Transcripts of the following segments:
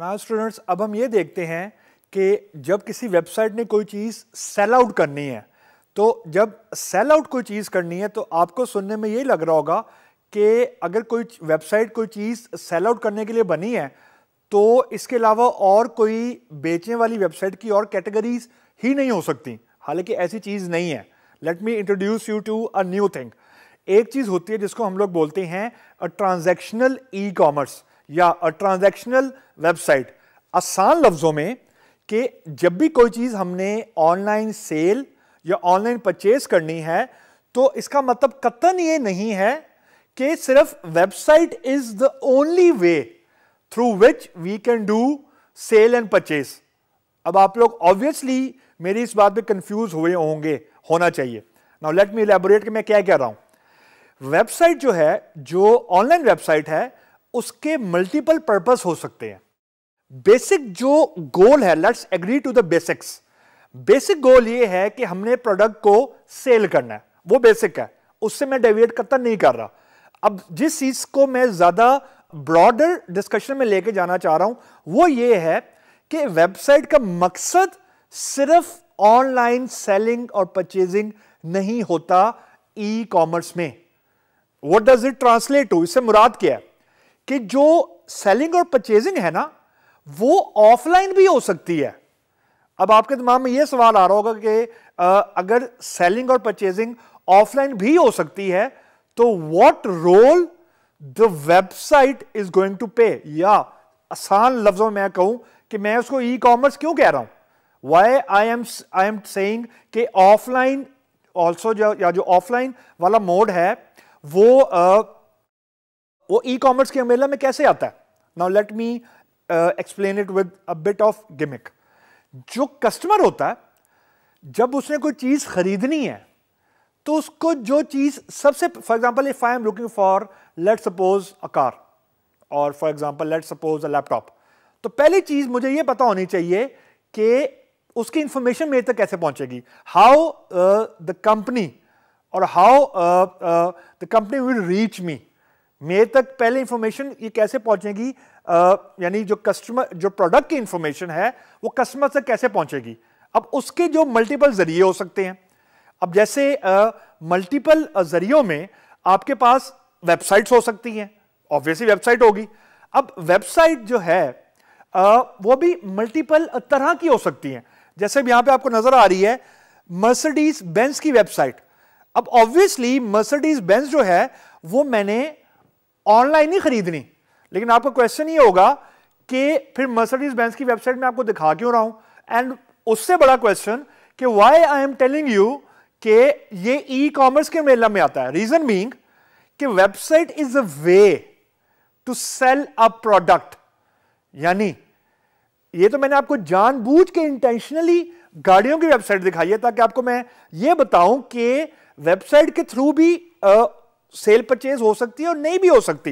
ना स्टूडेंट्स अब हम ये देखते हैं कि जब किसी वेबसाइट ने कोई चीज़ सेल आउट करनी है तो जब सेल आउट कोई चीज़ करनी है तो आपको सुनने में यही लग रहा होगा कि अगर कोई वेबसाइट कोई चीज़ सेल आउट करने के लिए बनी है तो इसके अलावा और कोई बेचने वाली वेबसाइट की और कैटेगरीज ही नहीं हो सकती हालांकि ऐसी चीज़ नहीं है let me introduce you to a new thing एक चीज़ होती है जिसको हम लोग बोलते हैं अ ट्रांजेक्शनल ई कॉमर्स या अ ट्रांजैक्शनल वेबसाइट आसान लफ्ज़ों में कि जब भी कोई चीज़ हमने ऑनलाइन सेल या ऑनलाइन परचेज करनी है तो इसका मतलब कतन ये नहीं है कि सिर्फ website is the only way through which we can do sale and purchase अब आप लोग ऑब्वियसली मेरी इस बात पे कंफ्यूज हुए होंगे होना चाहिए नाउ लेट मी इलेबोरेट कि मैं क्या कह रहा हूं वेबसाइट जो है जो ऑनलाइन वेबसाइट है उसके मल्टीपल पर्पस हो सकते हैं बेसिक जो गोल है let's agree to the basics basic goal ये है कि हमने प्रोडक्ट को सेल करना है वो बेसिक है उससे मैं डेविएट करता नहीं कर रहा अब जिस चीज को मैं ज्यादा ब्रॉडर डिस्कशन में लेके जाना चाह रहा हूं वो ये है कि वेबसाइट का मकसद सिर्फ ऑनलाइन सेलिंग और परचेजिंग नहीं होता ई e कॉमर्स में what does it translate to इससे मुराद क्या है कि जो सेलिंग और परचेजिंग है ना वो ऑफलाइन भी हो सकती है अब आपके दिमाग में यह सवाल आ रहा होगा कि अगर सेलिंग और परचेजिंग ऑफलाइन भी हो सकती है तो what role the website is going to play या आसान लफ्जों में कहूं कि मैं उसको ई कॉमर्स क्यों कह रहा हूं why I am I am saying कि ऑफलाइन ऑल्सो या जो ऑफलाइन वाला मोड है वो uh, वो ई कॉमर्स के अमेला में कैसे आता है now let me explain it with a bit of gimmick जो कस्टमर होता है जब उसने कोई चीज़ खरीदनी है तो उसको जो चीज़ सबसे for example if I am looking for let suppose a car और for example let suppose a laptop तो पहली चीज़ मुझे यह पता होनी चाहिए कि उसकी इंफॉर्मेशन मेरे तक कैसे पहुंचेगी हाउ द कंपनी और how the company will reach me मेरे तक पहले इंफॉर्मेशन ये कैसे पहुंचेगी यानी जो कस्टमर जो प्रोडक्ट की इंफॉर्मेशन है वो कस्टमर तक कैसे पहुंचेगी अब उसके जो मल्टीपल जरिए हो सकते हैं अब जैसे मल्टीपल जरियों में आपके पास वेबसाइट्स हो सकती हैं ऑब्वियसली वेबसाइट होगी अब वेबसाइट जो है आ, वो भी मल्टीपल तरह की हो सकती हैं जैसे भी यहां पे आपको नजर आ रही है मर्सिडीज बेंस की वेबसाइट अब ऑब्वियसली मर्सिडीज बेंस जो है वो मैंने ऑनलाइन ही खरीदनी लेकिन आपका क्वेश्चन ये होगा कि फिर मर्सडीज बेंस की वेबसाइट में आपको दिखा क्यों रहा हूं एंड उससे बड़ा क्वेश्चन कि why I am telling you कि ये ई e कॉमर्स के मेला में आता है reason being website is a way to sell a product यानी ये तो मैंने आपको जानबूझ के इंटेंशनली गाड़ियों की वेबसाइट दिखाई है ताकि आपको मैं ये बताऊं कि वेबसाइट के थ्रू भी सेल परचेज हो सकती है और नहीं भी हो सकती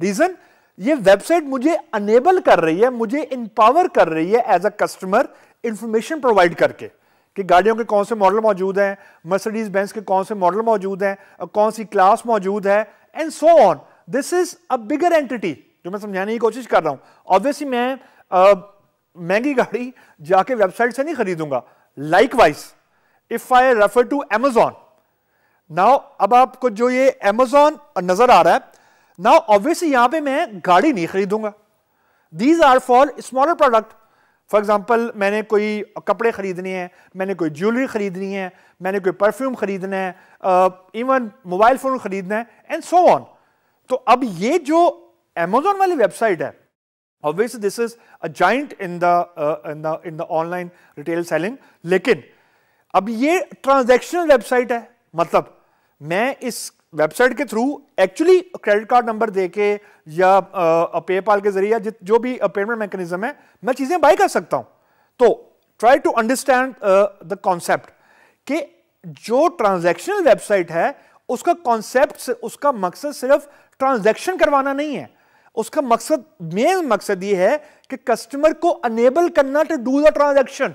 रीजन ये वेबसाइट मुझे अनेबल कर रही है मुझे इंपावर कर रही है as a customer information provide करके कि गाड़ियों के कौन से मॉडल मौजूद हैं मर्सिडीज बेंस के कौन से मॉडल मौजूद हैं कौन सी क्लास मौजूद है and so on this is a bigger entity जो मैं समझाने की कोशिश कर रहा हूं ऑब्वियसली मैं महंगी गाड़ी जाके वेबसाइट से नहीं खरीदूंगा likewise if I refer to Amazon now अब आपको जो ये एमेजॉन नजर आ रहा है नाउ ऑब्वियसली यहां पे मैं गाड़ी नहीं खरीदूंगा these are for smaller product for example मैंने कोई कपड़े खरीदने हैं मैंने कोई ज्वेलरी खरीदनी है मैंने कोई परफ्यूम खरीदना है इवन मोबाइल फ़ोन खरीदना है एंड सो ऑन तो अब ये जो एमेजोन वाली वेबसाइट है obviously this is a joint in the in the in the online retail selling लेकिन अब ये ट्रांजेक्शनल वेबसाइट है मतलब मैं इस वेबसाइट के through actually credit card number दे के या पेपाल के जरिए जो भी पेमेंट मैकेनिज्म है मैं चीज़ें बाई कर सकता हूं तो try to understand the concept कि जो ट्रांजैक्शनल वेबसाइट है उसका कॉन्सेप्ट उसका मकसद सिर्फ ट्रांजैक्शन करवाना नहीं है उसका मकसद मेन मकसद ये है कि कस्टमर को अनेबल करना टू डू द ट्रांजैक्शन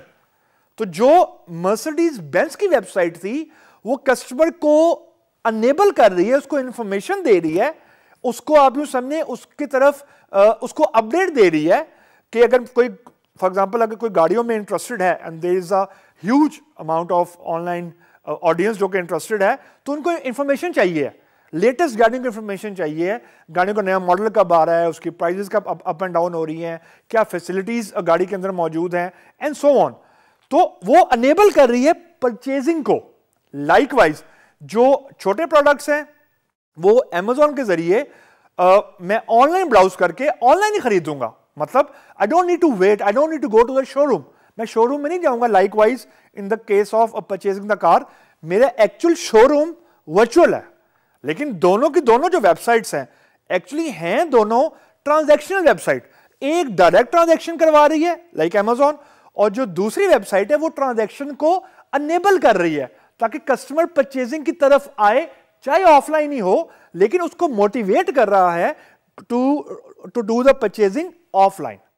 तो जो मर्सिडीज बेंस की वेबसाइट थी वो कस्टमर को अनेबल कर रही है उसको इंफॉर्मेशन दे रही है उसको आप यूं समझे उसकी तरफ आ, उसको अपडेट दे रही है कि अगर कोई फॉर एग्जाम्पल अगर कोई गाड़ियों में इंटरेस्टेड है and there is a huge amount of online audience जो कि इंटरेस्टेड है तो उनको इन्फॉर्मेशन चाहिए लेटेस्ट गाड़ियों की इन्फॉर्मेशन चाहिए गाड़ियों का नया मॉडल कब आ रहा है उसकी प्राइजेस कब अप एंड डाउन हो रही हैं क्या फैसिलिटीज़ गाड़ी के अंदर मौजूद हैं एंड सो ऑन तो वो अनेबल कर रही है परचेजिंग को लाइकवाइज जो छोटे प्रोडक्ट्स हैं वो एमेजॉन के जरिए मैं ऑनलाइन ब्राउज करके ऑनलाइन ही खरीदूंगा मतलब I don't need to wait I don't need to go to the showroom मैं शोरूम में नहीं जाऊंगा likewise in the case of purchasing the car मेरा एक्चुअल शोरूम वर्चुअल है लेकिन दोनों की दोनों जो वेबसाइट्स हैं एक्चुअली हैं दोनों ट्रांजेक्शनल वेबसाइट एक डायरेक्ट ट्रांजेक्शन करवा रही है लाइक like अमेजोन और जो दूसरी वेबसाइट है वो ट्रांजेक्शन को अनेबल कर रही है ताकि कस्टमर परचेजिंग की तरफ आए चाहे ऑफलाइन ही हो लेकिन उसको मोटिवेट कर रहा है to to do the purchasing offline